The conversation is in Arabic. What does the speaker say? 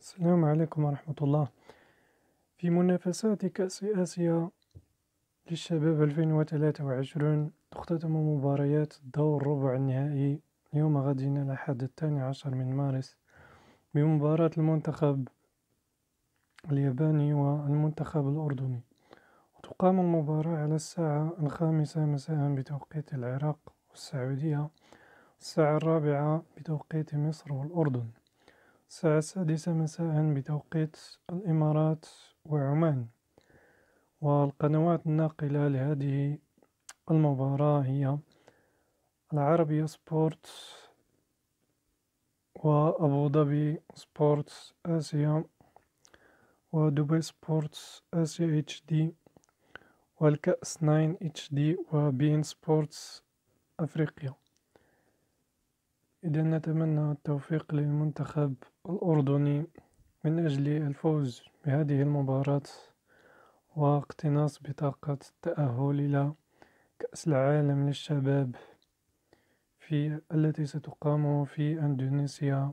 السلام عليكم ورحمة الله في منافسات كأس آسيا للشباب 2023 تختتم مباريات الدور ربع النهائي اليوم غد الأحد الثاني عشر من مارس بمباراة المنتخب الياباني والمنتخب الأردني وتقام المباراة على الساعة الخامسة مساء بتوقيت العراق والسعودية الساعة الرابعة بتوقيت مصر والأردن الساعة السادسة مساء بتوقيت الإمارات وعمان والقنوات الناقلة لهذه المباراة هي العربية سبورت وأبو ظبي سبورت آسيا ودبي سبورت آسيا اتش دي والكأس 9 اتش دي وبين سبورتس أفريقيا إذا نتمنى التوفيق للمنتخب الأردني من أجل الفوز بهذه المباراة واقتناص بطاقة التأهل إلى كأس العالم للشباب في التي ستقام في أندونيسيا